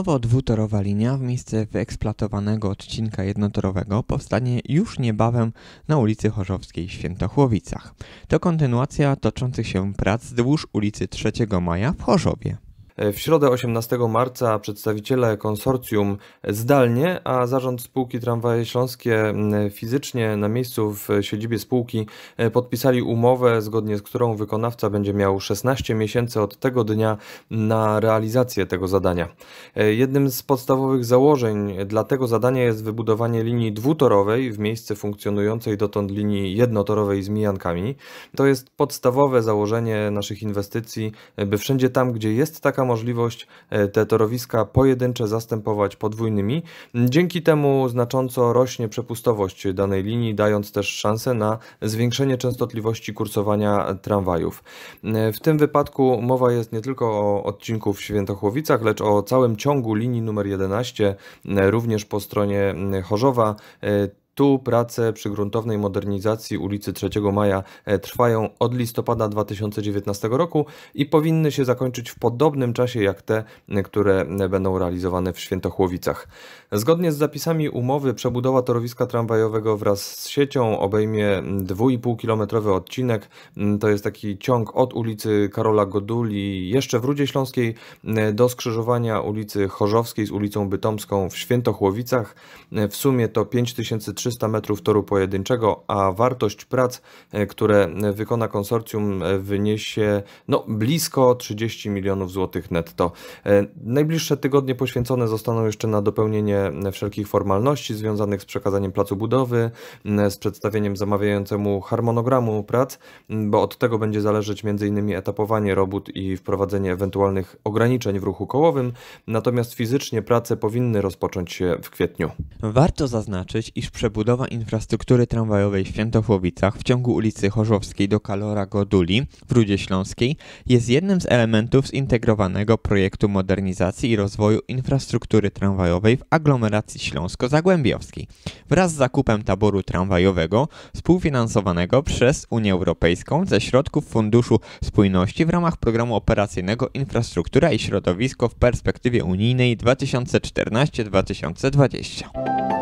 Nowo dwutorowa linia w miejsce wyeksploatowanego odcinka jednotorowego powstanie już niebawem na ulicy Chorzowskiej w Świętochłowicach. To kontynuacja toczących się prac wzdłuż ulicy 3 Maja w Chorzowie. E, w środę 18 marca przedstawiciele konsorcjum zdalnie, a zarząd spółki Tramwaje Śląskie mm, fizycznie na miejscu w e, siedzibie spółki e, podpisali umowę, zgodnie z którą wykonawca będzie miał 16 miesięcy od tego dnia na realizację tego zadania. Jednym z podstawowych założeń dla tego zadania jest wybudowanie linii dwutorowej w miejsce funkcjonującej dotąd linii jednotorowej z mijankami. To jest podstawowe założenie naszych inwestycji, by wszędzie tam, gdzie jest taka możliwość e, te torowiska pojedyncze zastępować podwójnymi. Dzięki temu znacząco rośnie przepustowość danej linii, dając też szansę na zwiększenie częstotliwości kursowania tramwajów. E, w tym wypadku mowa jest nie tylko o odcinku w Świętochłowicach, lecz o całym ciągu linii numer 11, e, również po stronie Chorzowa. Tu prace przy gruntownej modernizacji ulicy 3 Maja e, trwają od listopada 2019 roku i powinny się zakończyć w podobnym czasie jak te, e, które e, będą realizowane w Świętochłowicach. Zgodnie z zapisami umowy przebudowa torowiska tramwajowego wraz z siecią obejmie 2,5-kilometrowy odcinek. To jest taki ciąg od ulicy Karola Goduli jeszcze w Rudzie Śląskiej do skrzyżowania ulicy Chorzowskiej z ulicą Bytomską w Świętochłowicach. W sumie to 5300 300 metrów toru pojedynczego, a wartość prac, e, które wykona konsorcjum e, wyniesie no, blisko 30 milionów złotych netto. E, najbliższe tygodnie poświęcone zostaną jeszcze na dopełnienie wszelkich formalności związanych z przekazaniem placu budowy, z przedstawieniem zamawiającemu harmonogramu prac, bo od tego będzie zależeć m.in. etapowanie robót i wprowadzenie ewentualnych ograniczeń w ruchu kołowym, natomiast fizycznie prace powinny rozpocząć się w kwietniu. Warto zaznaczyć, iż przebudowa przebudowa infrastruktury tramwajowej w Świętochłowicach w ciągu ulicy Chorzowskiej do Kalora Goduli w Rudzie Śląskiej jest jednym z elementów zintegrowanego projektu modernizacji i rozwoju infrastruktury tramwajowej w aglomeracji śląsko-zagłębiowskiej wraz z zakupem taboru tramwajowego współfinansowanego przez Unię Europejską ze środków Funduszu Spójności w ramach programu operacyjnego Infrastruktura i Środowisko w perspektywie unijnej 2014-2020.